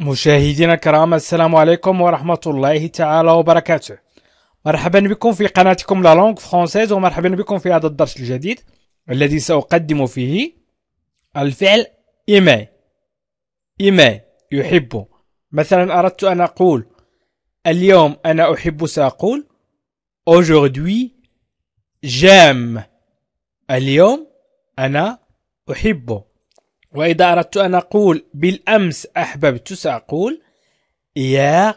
مشاهدينا الكرام السلام عليكم ورحمة الله تعالى وبركاته مرحبا بكم في قناتكم لا لونغ فرونسيز ومرحبا بكم في هذا الدرس الجديد الذي سأقدم فيه الفعل إيماي إيماي يحب مثلا أردت أن أقول اليوم أنا أحب سأقول aujourd'hui j'aime اليوم أنا أحب وإذا أردت أن أقول بالأمس أحببت سأقول يا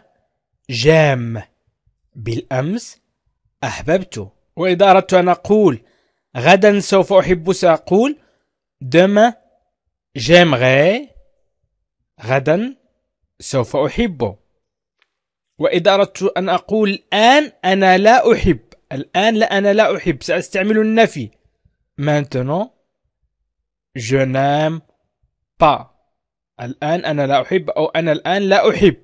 جام بالأمس أحببت وإذا أردت أن أقول غدا سوف أحب سأقول جام غي غدا سوف أحب وإذا أردت أن أقول الآن أنا لا أحب الآن لا أنا لا أحب سأستعمل النفي maintenant je n'aime الآن أنا لا أحب أو أنا الآن لا أحب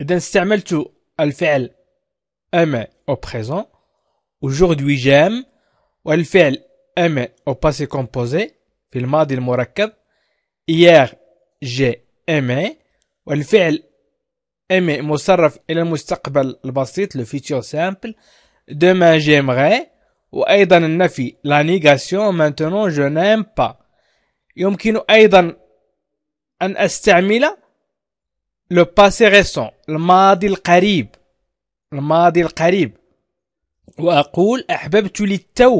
إذا استعملت الفعل أما أو بريزون أجوردوي جام والفعل أما أو باسي كومبوزي في الماضي المركب إيار جي أما والفعل أما مصرف إلى المستقبل البسيط لو فيتشر سامبل دوما جيمغي وأيضا النفي لا نيغاسيون مانتونون جو نام با يمكن أيضا an estamela le passe recent le madi lqrib le madi lqrib wa aqul ahbabtu li taw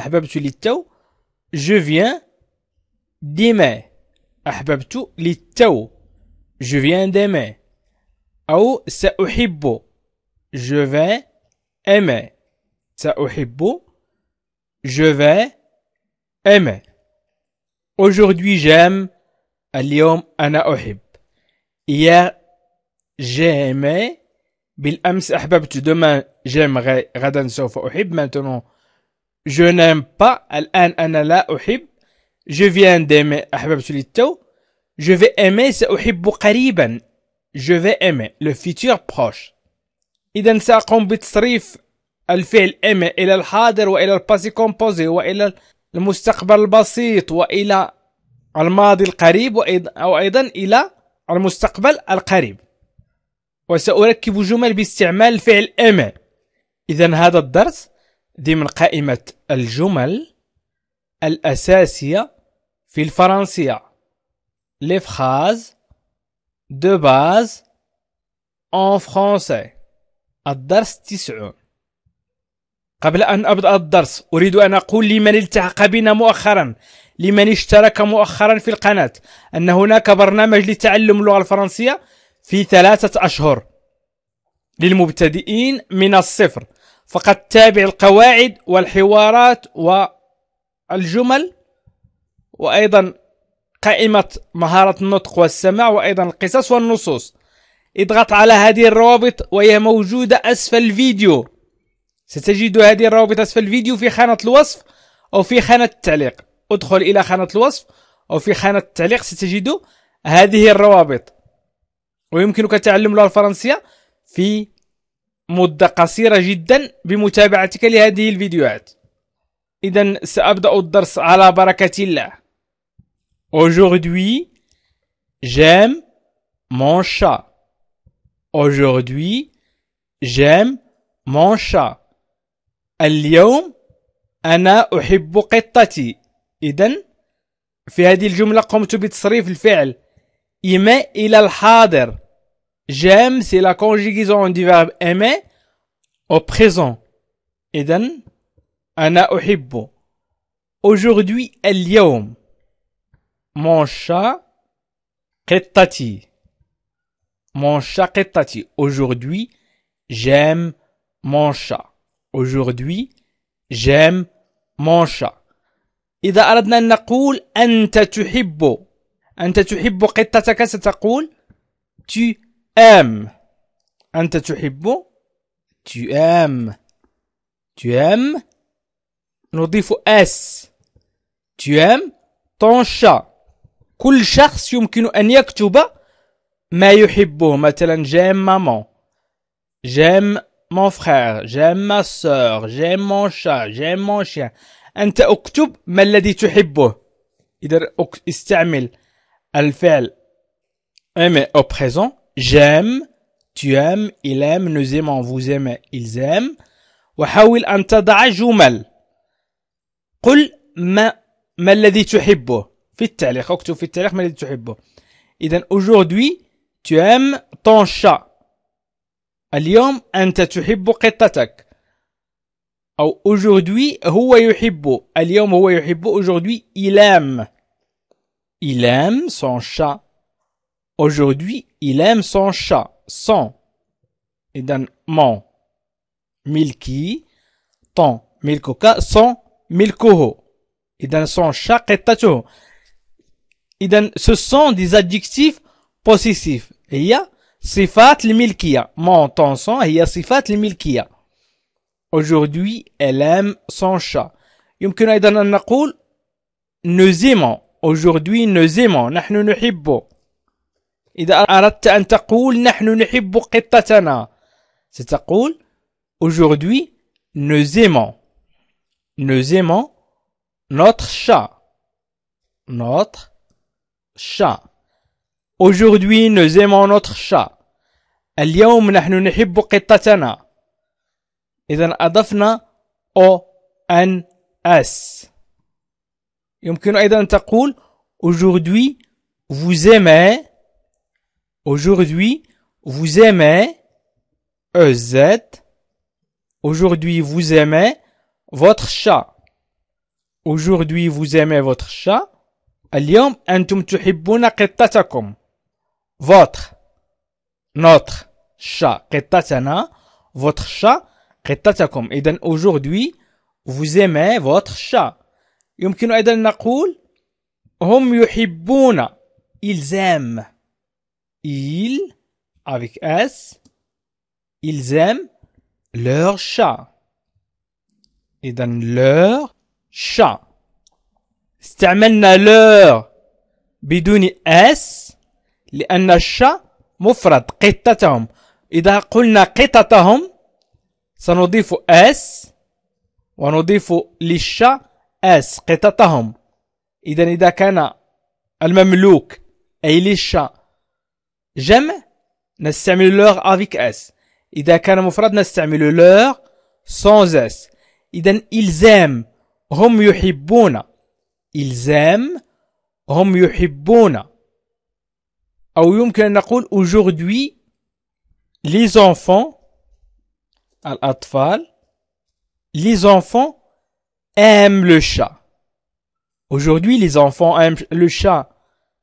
ahbabtu li taw je viens demain ahbabtu li taw je viens d'aimer. aw sa ahbou je vais aimer sa ahbou je vais aimer aujourd'hui j'aime اليوم أنا أحب يا جيمي بالأمس أحببت دوما جيم غدا سوف أحب مانتونو جو نيم با الآن أنا لا أحب جو فيان ديمي أحببت للتو جو في ايمي سأحب قريبا جو في ايمي لو فيتور بروش إذا سأقوم بتصريف الفعل aimer إلى الحاضر وإلى الباسي كومبوزي وإلى المستقبل البسيط وإلى الماضي القريب أو أيضا إلى المستقبل القريب وسأركب جمل باستعمال الفعل أما إذا هذا الدرس ضمن قائمة الجمل الأساسية في الفرنسية لي فراز دو باز اون فرونسي الدرس تسعون قبل أن أبدأ الدرس أريد أن أقول لمن التحق بنا مؤخرا لمن اشترك مؤخرا في القناة أن هناك برنامج لتعلم اللغة الفرنسية في ثلاثة أشهر للمبتدئين من الصفر فقد تابع القواعد والحوارات والجمل وأيضا قائمة مهارة النطق والسمع وأيضا القصص والنصوص اضغط على هذه الروابط وهي موجودة أسفل الفيديو ستجد هذه الروابط أسفل الفيديو في خانة الوصف أو في خانة التعليق ادخل الى خانه الوصف او في خانه التعليق ستجد هذه الروابط ويمكنك تعلم اللغه الفرنسيه في مده قصيره جدا بمتابعتك لهذه الفيديوهات اذا سابدا الدرس على بركه الله aujourd'hui j'aime mon chat aujourd'hui j'aime mon chat اليوم انا احب قطتي إذا في هذه الجملة قمت بتصريف الفعل aimer إلى الحاضر j'aime c'est la conjugaison du verbe aimer au présent Eden, ana أحب aujourd'hui اليوم mon chat قطتي mon chat قطتي aujourd'hui j'aime mon chat aujourd'hui j'aime mon chat إذا أردنا أن نقول أنت تحب أنت تحب قطتك ستقول tu aimes أنت تحب tu aimes tu aimes نضيف اس tu aimes ton chat كل شخص يمكن أن يكتب ما يحبه مثلا j'aime maman j'aime mon frère j'aime ma soeur j'aime mon chat j'aime mon chien أنت اكتب ما الذي تحبه إذا استعمل الفعل aimer au présent j'aime tu aimes il aime nous aimons vous aimez ils aiment وحاول أن تضع جمل قل ما ما الذي تحبه في التعليق اكتب في التعليق ما الذي تحبه إذا aujourd'hui tu aimes ton chat اليوم أنت تحب قطتك aujourd'hui هو يحب اليوم هو يحب aujourd'hui il aime il aime son chat aujourd'hui il aime son chat son إذا mon Milki. ton ملكك son et إذا son chat قطته إذا ce sont des adjectifs possessifs هي صفات الملكية mon ton son هي صفات الملكية Aujourd'hui, elle aime son chat. يمكن أيضا أن نقول nous aimons. Aujourd'hui, nous aimons. نحن نحب. إذا أردت أن تقول نحن نحب قطتنا ستقول Aujourd'hui, nous aimons. Nous aimons notre chat. Notre chat. Aujourd'hui, nous aimons notre chat. اليوم نحن نحب قطتنا. إذا أضفنا O N S يمكن أيضا أن تقول Aujourd'hui vous aimez Aujourd'hui vous aimez EZ Aujourd'hui vous aimez votre chat Aujourd'hui vous aimez votre chat اليوم أنتم تحبون قطتكم votre notre chat قطتنا votre chat قطتكم إذا aujourd'hui vous aimez votre chat يمكن أيضا نقول هم يحبون ils aiment ils avec s ils aiment leur chat إذا leur chat استعملنا leur بدون s لأن الشا مفرد قطتهم إذا قلنا قطتهم سنضيف اس ونضيف للشا اس قطتهم إذا إذا كان المملوك أي للشا جمع نستعمل لوغ افيك اس إذا كان مفرد نستعمل لوغ سونز اس إذا إلزام هم يحبون إلزام هم يحبون أو يمكن أن نقول aujourd'hui les enfants al-atfal, les enfants aiment le chat. Aujourd'hui, les enfants aiment le chat.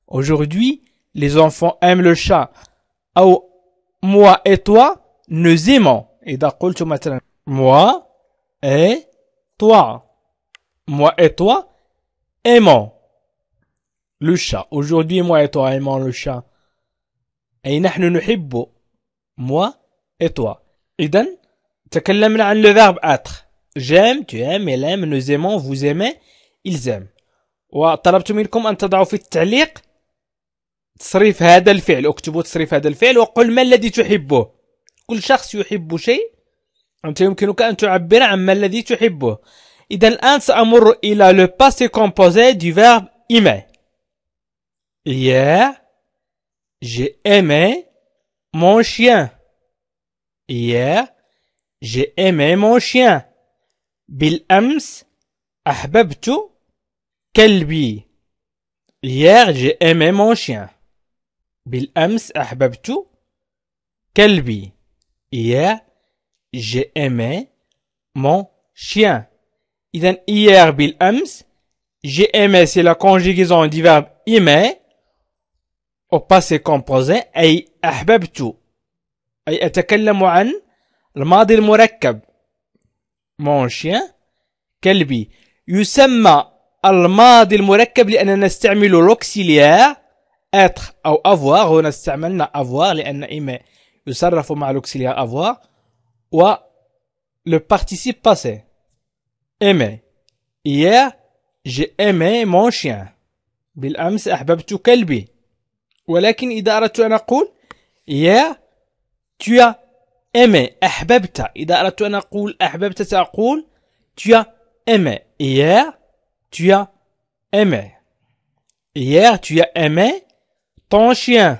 Aujourd'hui, les enfants aiment le chat. moi et toi, nous aimons. Et moi et toi. Moi et toi aimons le chat. Aujourd'hui, moi et toi aimons le chat. Et nous nous Moi et toi. donc, تكلمنا عن لو فيرب اتر جيم تو ام ام نو زيمون فوز ايمي الزام وطلبت منكم ان تضعوا في التعليق تصريف هذا الفعل اكتبوا تصريف هذا الفعل وقل ما الذي تحبه كل شخص يحب شيء انت يمكنك ان تعبر عن ما الذي تحبه اذا الان سامر الى لو باسي كومبوزي دو فيرب ايمي يا جي ايمي مون شيان yeah. J'ai aimé mon chien. Bil-ams, ahbabtu, kalbi. Hier, j'ai aimé mon chien. Bil-ams, ahbabtu, kalbi. Hier, j'ai aimé mon chien. Idan hier bil ams, j'ai aimé, c'est la conjugaison du verbe aimer au passé composé, ay ahbabtu. Ay atakallamu an الماضي المركب مونشيان كلبي يسمى الماضي المركب لأننا نستعمل لوكسيليا اتر أو افوار هنا استعملنا افوار لأن إما يصرف مع لوكسيليا افوار و لو بارتيسيب باسي إما hier j'ai aimé mon chien بالأمس أحببت كلبي ولكن إذا أردت أن أقول hier tu as aimé أحببت إذا أردت أن أقول أحببت سأقول tu as aimé hier tu as aimé hier tu as ton chien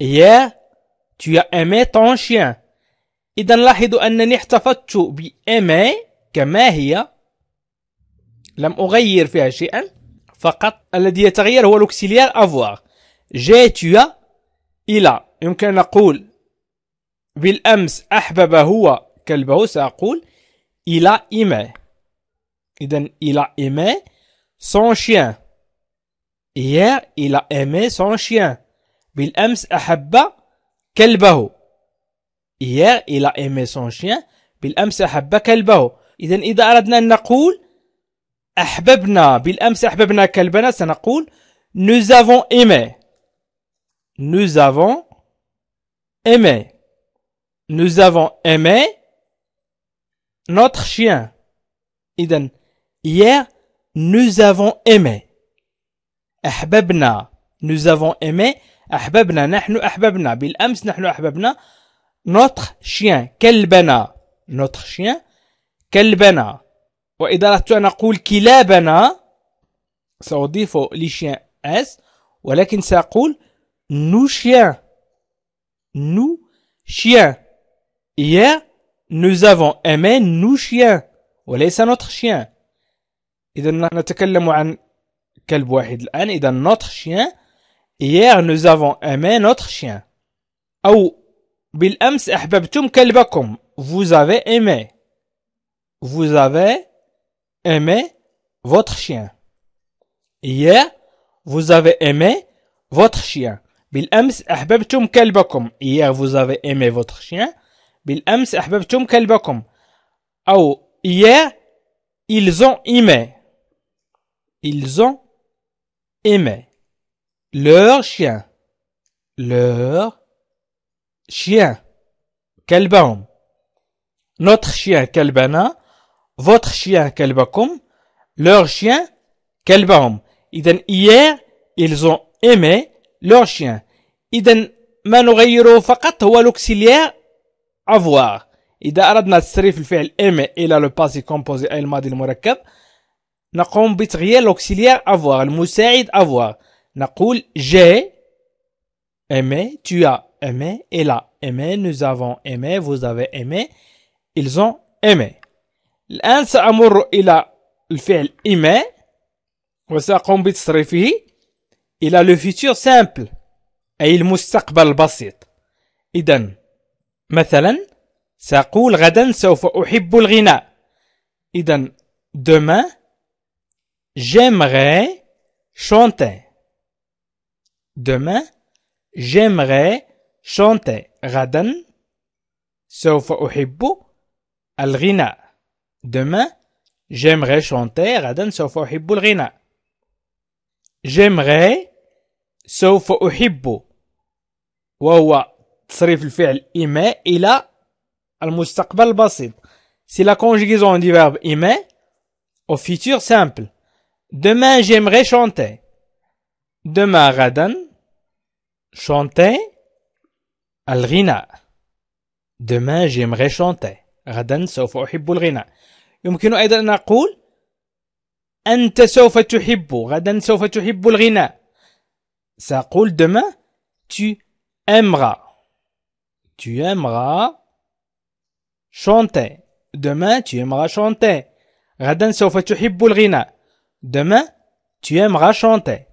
hier tu as ton chien إذا لاحظوا أنني احتفظت بأمي كما هي لم أغير فيها شيئا فقط الذي يتغير هو لوكسيليار أفواغ جي تيا إلى يمكن أن نقول بالأمس أحبب هو كلبه سأقول إلى إما إذن إلى إما a aimé son chien hier il a aimé son chien بالأمس أحب كلبه hier il a aimé son chien بالأمس أحب كلبه إذن إذا أردنا أن نقول أحببنا بالأمس أحببنا كلبنا سنقول nous avons aimé nous avons aimé nous avons aimé notre chien. Idan, hier, nous avons aimé. Nous avons aimé. Ahbabna. Nahnu ahbabna. بالامس Notre chien. كلبنا Notre chien. كلبنا واذا اردت ان اقول كلابنا لي chien S ولكن ساقول nous chien. nous chiens Hier, nous avons aimé nos chiens وليس notre chien. nous parlons chien, notre chien. Hier, nous avons aimé notre chien. Ou, كلبكم. Vous avez aimé. Vous avez aimé votre chien. Hier, vous avez aimé votre chien. كلبكم. Hier, vous avez aimé votre chien. بالأمس أحببتم كلبكم أو hier ils ont aimé ils ont aimé leur chien leur chien كلبهم notre chien كلبنا votre chien كلبكم leur chien كلبهم إذا hier ils ont aimé leur chien إذا ما نغيره فقط هو l'auxiliaire avoir إذا أردنا تصريف الفعل aimer إلى لو باسي كومبوزي أي الماضي المركب نقوم بتغيير لوكسيليير avoir المساعد avoir نقول جي إيمي tu as aimé il a aimé nous avons aimé vous avez aimé ils ont aimé الآن سأمر إلى الفعل aimer وسأقوم بتصريفه إلى لو فيتور سامبل أي المستقبل البسيط إذا مثلا سأقول غدا سوف أحب الغناء إذا demain j'aimerais chanter demain j'aimerais chanter غدا سوف أحب الغناء demain j'aimerais chanter غدا سوف أحب الغناء j'aimerais سوف أحب وهو تصريف الفعل إيماء إلى المستقبل البسيط سي لا conjugaison du verbe aimer au futur simple demain j'aimerais chanter demain غدا chanter الغناء demain j'aimerais chanter غدا سوف أحب الغناء يمكن أيضا أن أقول أنت سوف تحب غدا سوف تحب الغناء سأقول demain tu aimeras tu aimeras chanter. Demain, tu aimeras chanter. غدا سوف تحب الغناء. Demain, tu aimeras chanter.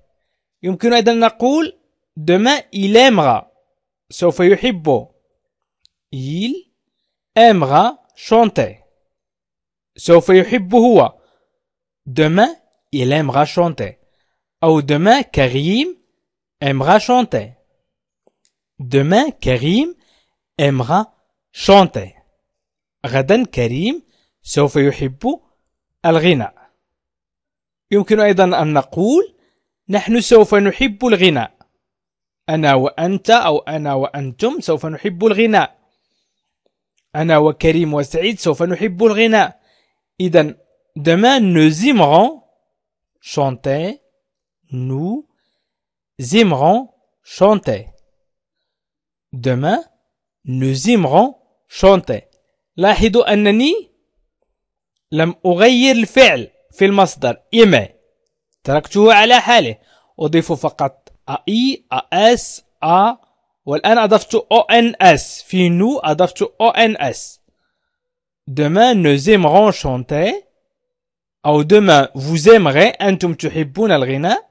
يمكن أيضا نقول demain il aimera. سوف يحب. Il aimera chanter. سوف يحب هو. Demain, il aimera chanter. Ou demain, Karim aimera chanter. Demain, Karim أمغا شانتي غدا كريم سوف يحب الغناء. يمكن أيضا أن نقول نحن سوف نحب الغناء. أنا وأنت أو أنا وأنتم سوف نحب الغناء. أنا وكريم وسعيد سوف نحب الغناء. إذا demain nous aimerons chanter. Nous aimerons chanter. Demain nous aimerons chanter لاحظوا أنني لم أغير الفعل في المصدر aimer تركته على حاله أضيف فقط أي أس أ والآن أضفت أو إن أس في نو أضفت أو إن أس demain nous aimerons chanter أو demain vous aimerez أنتم تحبون الغناء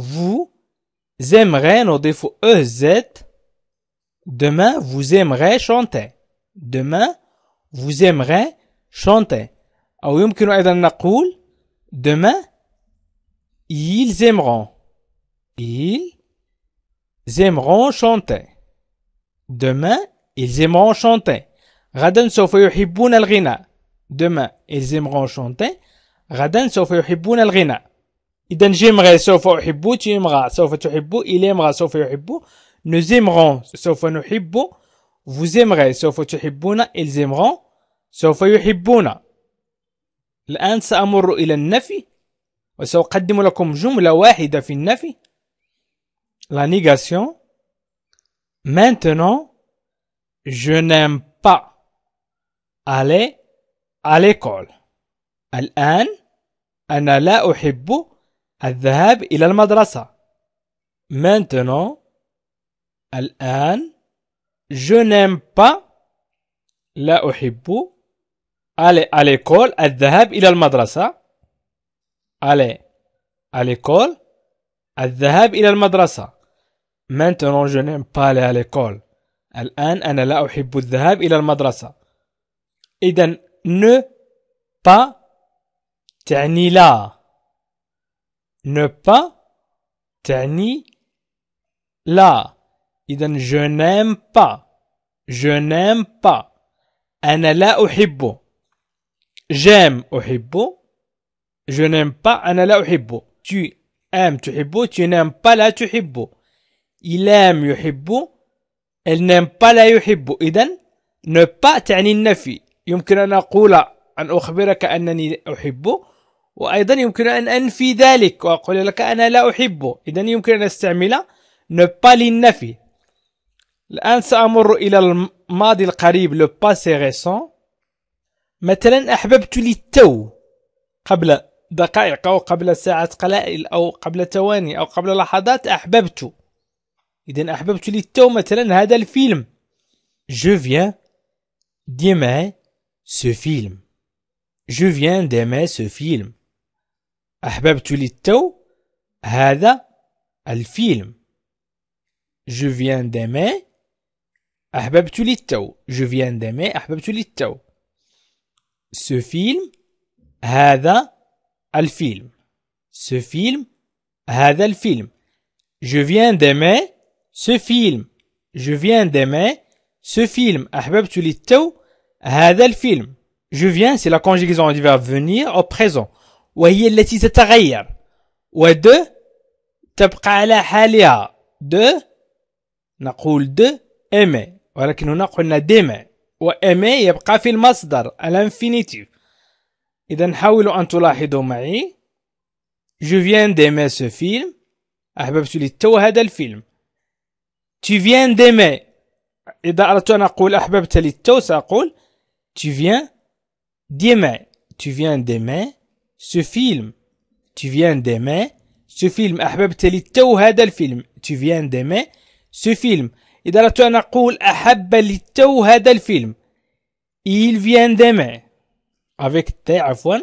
vous aimerez نضيف أو زد Demain, vous aimerez chanter. Demain, vous aimerez chanter. أو يمكن أيضا نقول demain ils aimeront ils aimeront chanter demain ils aimeront chanter غدا سوف يحبون الغناء demain ils aimeront chanter غدا سوف يحبون الغناء إذا j'aimerais سوف أحب tu aimeras سوف تحب il aimera سوف يحب nous aimerons nous نحب vous aimerez tu تحبون ils aimeront سوف يحبون الآن سأمر إلى النفي وسأقدم لكم جملة واحدة في النفي la négation maintenant je n'aime pas aller à l'école الآن أنا لا أحب الذهاب إلى المدرسة maintenant الآن je n'aime pas لا أحب aller à l'école الذهاب إلى المدرسة aller à l'école الذهاب إلى المدرسة maintenant je n'aime pas aller à l'école الآن أنا لا أحب الذهاب إلى المدرسة إذا ne pas تعني لا ne pas تعني لا إذا je n'aime pas je n'aime pas أنا لا أحبه j'aime أحبه je n'aime pas أنا لا أحبه tu aimes تحبه tu n'aimes pas لا تحبه il aime يحبه elle n'aime pas لا يحبه إذا ne pas تعني النفي يمكن أن أقول أن أخبرك أنني أحبه وأيضا يمكن أن أنفي ذلك وأقول لك أنا لا أحبه إذا يمكن أن أستعمل ne pas للنفي الآن سأمر إلى الماضي القريب لو باسي ريسون مثلا أحببت للتو قبل دقائق أو قبل ساعات قلائل أو قبل ثواني أو قبل لحظات أحببت إذا أحببت للتو مثلا هذا الفيلم Je viens ديما ce فيلم Je viens ديما ce فيلم أحببت للتو هذا الفيلم. Je viens d'aimer أحببت للتو je viens d'aimer أحببت للتو ce film هذا الفيلم ce film هذا الفيلم je viens demain. ce film je viens demain. ce film أحببت للتو هذا الفيلم je viens c'est la conjugaison du verbe venir au présent وهي التي تتغير ود تبقى على حالها de نقول de aimer ولكن هنا قلنا ديما وإما يبقى في المصدر الانفينيتيف إذا حاولوا أن تلاحظوا معي جو فيان ديما سو فيلم أحببت لي تو هذا الفيلم تي فيان ديما إذا أردت أن أقول أحببت لي تو سأقول تي فيان ديما تي فيان ديما سو فيلم تي فيان ديما سو فيلم أحببت لي تو هذا الفيلم تي فيان ديما سو فيلم إذا أردت أن أقول أحب للتو هذا الفيلم Il vient demain avec T عفوا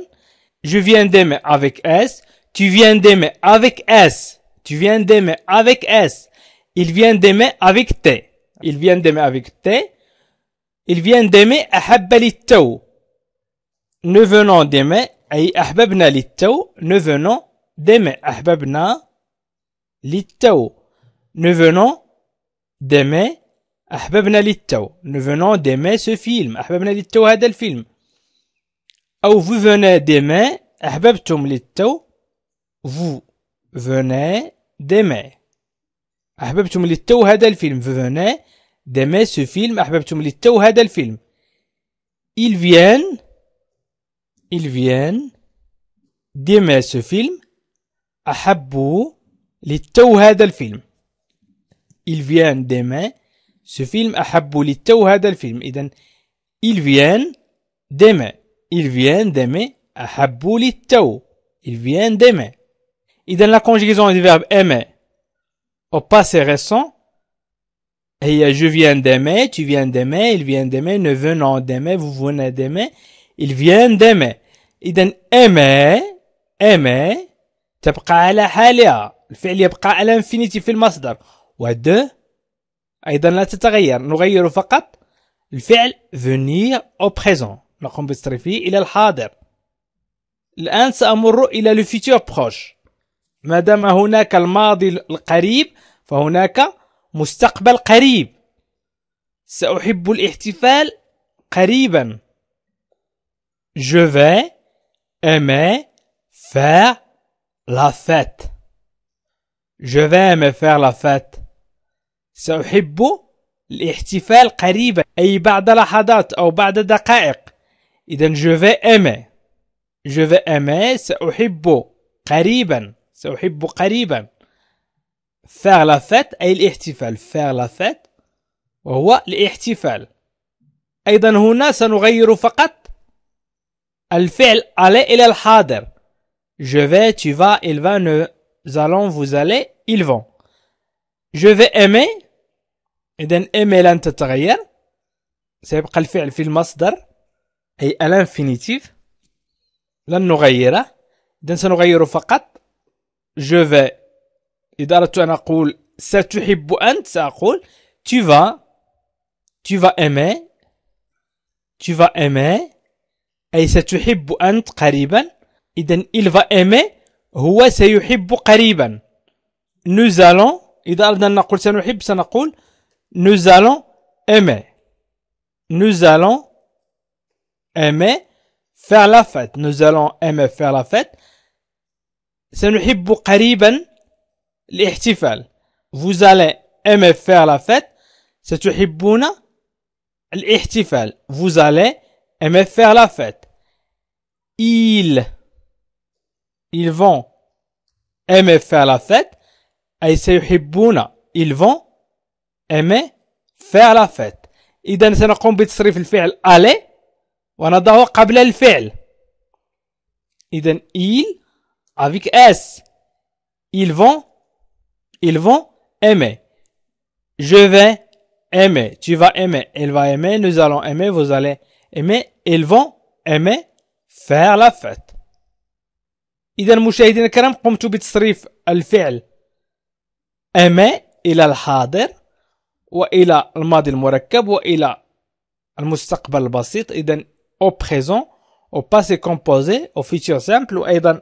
Je viens demain avec S Tu viens demain avec S Tu viens demain avec S Il vient demain avec T Il vient demain avec T Il vient demain أحب للتو Nous venons demain أي أحببنا للتو Nous venons demain أحببنا للتو Nous venons دمي احببنا للتو نو دمي سو فيلم احببنا للتو هذا الفيلم او فو فونا ديمي احببتم للتو فو فونا ديمي احببتم للتو هذا الفيلم فو فونا ديمي سو فيلم احببتم للتو هذا الفيلم il vient il vient ديمي سو فيلم احبوا للتو هذا الفيلم Il vient demain ce film أحب للتو هذا film. Donc, il vient demain Il vient demain il vient Il vient demain donne la conjugaison du verbe aimer au passé récent et je viens d'aimer, tu viens d'aimer, il vient d'aimer, nous venons d'aimer, vous venez d'aimer, il vient d'aimer. إذا aimer, aimer, تبقى على حالها الفعل يبقى على انفينيتي في المصدر و دو أيضا لا تتغير نغير فقط الفعل venir au présent نقوم بتصريفه إلى الحاضر الآن سأمر إلى le فيتور بروش ما دام هناك الماضي القريب فهناك مستقبل قريب سأحب الاحتفال قريبا Je vais aimer faire la fête. Je vais aimer faire la fête. سأحب الاحتفال قريبا أي بعد لحظات أو بعد دقائق إذا je vais aimer je vais aimer سأحب قريبا سأحب قريبا faire la fête أي الاحتفال faire la fête وهو الاحتفال أيضا هنا سنغير فقط الفعل aller إلى الحاضر je vais tu vas il va nous allons vous allez ils vont je vais aimer إذن ايمي لن تتغير سيبقى الفعل في المصدر اي الانفينيتيف لن نغيره إذن سنغير فقط جو في اذا اردت ان اقول ستحب انت ساقول tu vas tu vas aimer tu vas aimer اي ستحب انت قريبا إذن il va aimer هو سيحب قريبا nous allons اذا اردنا ان نقول سنحب سنقول Nous allons aimer. Nous allons aimer faire la fête. Nous allons aimer faire la fête. Vous allez aimer faire la fête. Vous allez aimer faire la fête. Ils, ils vont aimer faire la fête. Ils vont أمي فعل فات إذا سنقوم بتصريف الفعل ألي ونضعه قبل الفعل إذا إيل أفيك إس إيل فون إيل فون ايمي جو في ايمي تي فا ايمي إل فا ايمي نو زالون أمي فو زالي أمي إل فون أمي فير لا فات إذا مشاهدينا الكرام قمت بتصريف الفعل ايمي إلى الحاضر والى الماضي المركب والى المستقبل البسيط اذا او بريزون او باسي كومبوزي او فيتشر سامبل وايضا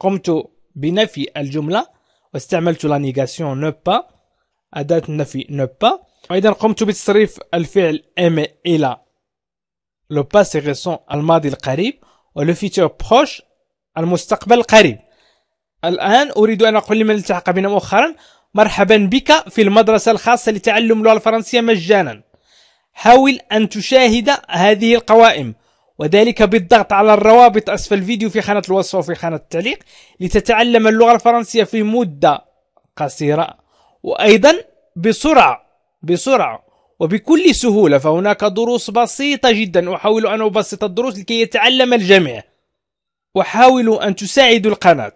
قمت بنفي الجمله واستعملت لا نيغاسيون نو با اداه النفي نو با وايضا قمت بتصريف الفعل ام الى لو باسي ريسون الماضي القريب ولو فيتشر بروش المستقبل القريب الان اريد ان اقول لمن التحق بنا مؤخرا مرحبا بك في المدرسة الخاصة لتعلم اللغة الفرنسية مجانا حاول أن تشاهد هذه القوائم وذلك بالضغط على الروابط أسفل الفيديو في خانة الوصف وفي خانة التعليق لتتعلم اللغة الفرنسية في مدة قصيرة وأيضا بسرعة بسرعة وبكل سهولة فهناك دروس بسيطة جدا أحاول أن أبسط الدروس لكي يتعلم الجميع وحاولوا أن تساعدوا القناة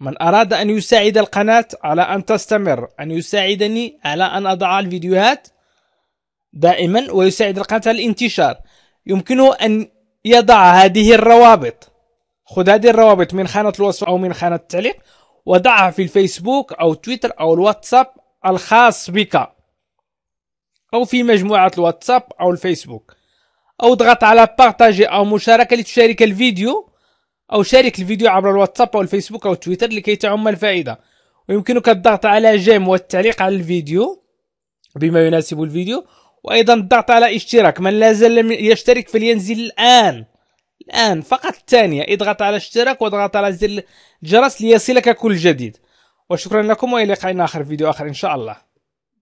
من أراد أن يساعد القناة على أن تستمر أن يساعدني على أن أضع الفيديوهات دائما ويساعد القناة على الانتشار يمكنه أن يضع هذه الروابط خذ هذه الروابط من خانة الوصف أو من خانة التعليق وضعها في الفيسبوك أو تويتر أو الواتساب الخاص بك أو في مجموعة الواتساب أو الفيسبوك أو اضغط على بارتاجي أو مشاركة لتشارك الفيديو أو شارك الفيديو عبر الواتساب أو الفيسبوك أو تويتر لكي تعم الفائدة ويمكنك الضغط على جيم والتعليق على الفيديو بما يناسب الفيديو وأيضا الضغط على اشتراك من لازال لم يشترك فلينزل الآن الآن فقط الثانية اضغط على اشتراك واضغط على زر الجرس ليصلك كل جديد وشكرا لكم وإلى لقاء آخر فيديو آخر إن شاء الله